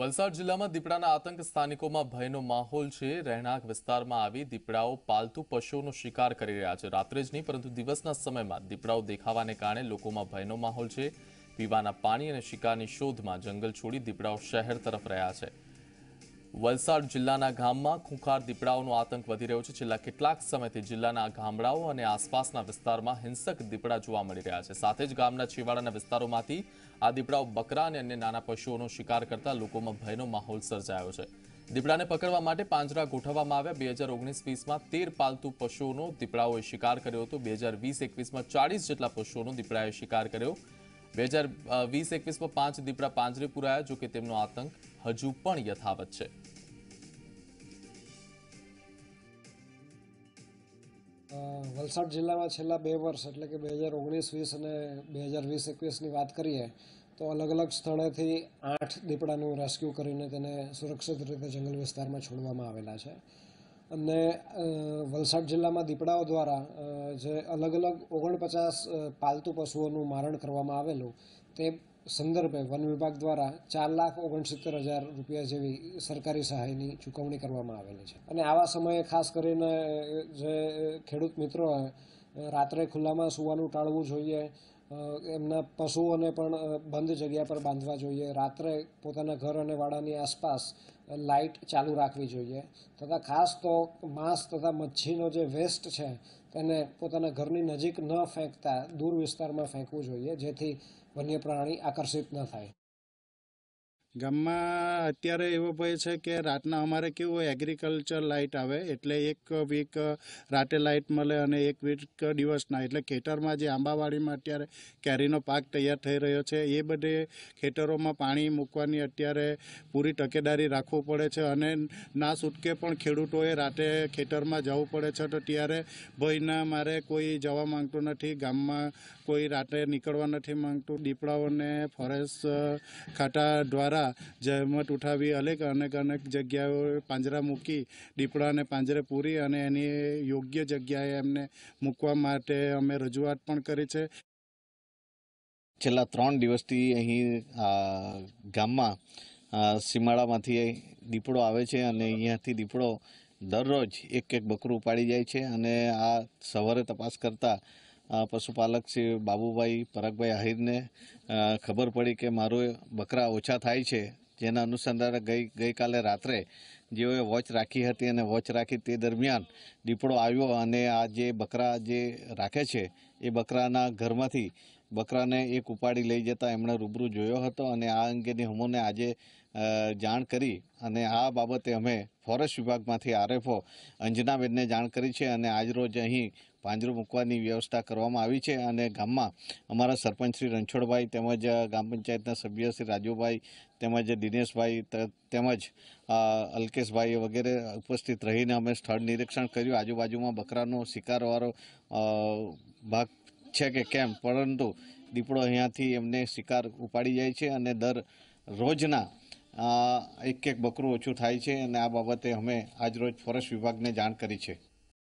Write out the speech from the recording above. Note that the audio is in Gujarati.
વલસાડ જિલ્લામાં દીપડાના આતંક સ્થાનિકોમાં ભયનો માહોલ છે રહેણાંક વિસ્તારમાં આવી દીપડાઓ પાલતુ પશુઓનો શિકાર કરી રહ્યા છે રાત્રે જ નહીં પરંતુ દિવસના સમયમાં દીપડાઓ દેખાવાને કારણે લોકોમાં ભયનો માહોલ છે પીવાના પાણી અને શિકારની શોધમાં જંગલ છોડી દીપડાઓ શહેર તરફ રહ્યા છે વલસાડ જિલ્લાના ગામમાં ખૂંખાર દીપડાઓનો આતંક વધી રહ્યો છે છેલ્લા કેટલાક સમયથી જિલ્લાના ગામડાઓ અને આસપાસના વિસ્તારમાં હિંસક દીપડા જોવા મળી રહ્યા છે સાથે જ ગામના છેવાડાના વિસ્તારોમાંથી આ દીપડાઓ બકરા અને અન્ય નાના પશુઓનો શિકાર કરતા લોકોમાં ભયનો માહોલ સર્જાયો છે દીપડાને પકડવા માટે પાંજરા ગોઠવવામાં આવ્યા બે હજાર ઓગણીસ વીસમાં તેર પાલતુ પશુઓનો દીપડાઓએ શિકાર કર્યો હતો બે હજાર વીસ એકવીસમાં ચાળીસ જેટલા પશુઓનો દીપડાએ શિકાર કર્યો બે હજાર વીસ એકવીસમાં પાંચ દીપડા પાંજરે પુરાયા જોકે તેમનો આતંક હજુ પણ યથાવત છે વલસાડ જિલ્લામાં છેલ્લા બે વર્ષ એટલે કે બે હજાર ઓગણીસ વીસ અને બે હજાર વીસ એકવીસની વાત કરીએ તો અલગ અલગ સ્થળેથી આઠ દીપડાનું રેસ્ક્યુ કરીને તેને સુરક્ષિત રીતે જંગલ વિસ્તારમાં છોડવામાં આવેલા છે અને વલસાડ જિલ્લામાં દીપડાઓ દ્વારા જે અલગ અલગ ઓગણપચાસ પાલતુ પશુઓનું મારણ કરવામાં આવેલું તે સંદર્ભે વન વિભાગ દ્વારા ચાર લાખ ઓગણસિત્તેર હજાર રૂપિયા જેવી સરકારી સહાયની ચૂકવણી કરવામાં આવેલી છે અને આવા સમયે ખાસ કરીને જે ખેડૂત મિત્રો રાત્રે ખુલ્લામાં સૂવાનું ટાળવું જોઈએ એમના પશુઓને પણ બંધ જગ્યા પર બાંધવા જોઈએ રાત્રે પોતાના ઘર અને વાડાની આસપાસ લાઇટ ચાલુ રાખવી જોઈએ તથા ખાસ તો માંસ તથા મચ્છીનો જે વેસ્ટ છે તેને પોતાના ઘરની નજીક ન ફેંકતા દૂર વિસ્તારમાં ફેંકવું જોઈએ જેથી વન્ય પ્રાણી આકર્ષિત ન થાય ગામમાં અત્યારે એવો ભય છે કે રાતના અમારે કેવું હોય એગ્રીકલ્ચર લાઇટ આવે એટલે એક વીક રાતે લાઇટ મળે અને એક વીક દિવસના એટલે ખેતરમાં જે આંબાવાડીમાં અત્યારે કેરીનો પાક તૈયાર થઈ રહ્યો છે એ બધે ખેતરોમાં પાણી મૂકવાની અત્યારે પૂરી તકેદારી રાખવું પડે છે અને ના સૂટકે પણ ખેડૂતોએ રાતે ખેતરમાં જવું પડે છે તો ત્યારે ભયના મારે કોઈ જવા માંગતું નથી ગામમાં કોઈ રાતે નીકળવા નથી માંગતું દીપડાઓને ફોરેસ્ટ ખાતા દ્વારા બધા જહેમત ઉઠાવી અનેક અનેક અનેક જગ્યાઓ પાંજરા મૂકી દીપડાને પાંજરે પૂરી અને એની યોગ્ય જગ્યાએ એમને મૂકવા માટે અમે રજૂઆત પણ કરી છે છેલ્લા ત્રણ દિવસથી અહીં ગામમાં સીમાડામાંથી દીપડો આવે છે અને અહીંયાથી દીપડો દરરોજ એક એક બકરું ઉપાડી જાય છે અને આ સવારે તપાસ કરતાં પશુપાલક શ્રી બાબુભાઈ પરગભાઈ આહિરને ખબર પડી કે મારું બકરા ઓછા થાય છે જેના અનુસંધાને ગઈ ગઈકાલે રાત્રે જેઓએ વોચ રાખી હતી અને વોચ રાખી તે દરમિયાન દીપડો આવ્યો અને આ જે બકરા જે રાખે છે એ બકરાના ઘરમાંથી બકરાને એક ઉપાડી લઈ જતા એમણે રૂબરૂ જોયો હતો અને આ અંગેની અમોને આજે જાણ કરી અને આ બાબતે અમે ફોરેસ્ટ વિભાગમાંથી આરએફઓ અંજનાબેનને જાણ કરી છે અને આજરોજ અહીં પાંજરું મૂકવાની વ્યવસ્થા કરવામાં આવી છે અને ગામમાં અમારા સરપંચ શ્રી રણછોડભાઈ તેમજ ગ્રામ પંચાયતના સભ્ય શ્રી રાજુભાઈ તેમજ દિનેશભાઈ તેમજ અલ્કેશભાઈ વગેરે ઉપસ્થિત રહીને અમે સ્થળ નિરીક્ષણ કર્યું આજુબાજુમાં બકરાનો શિકારવાળો ભાગ છે કે કેમ પરંતુ દીપડો અહીંયાથી એમને શિકાર ઉપાડી જાય છે અને દર રોજના એક એક બકરું ઓછું થાય છે અને આ બાબતે અમે આજરોજ ફોરેસ્ટ વિભાગને જાણ કરી છે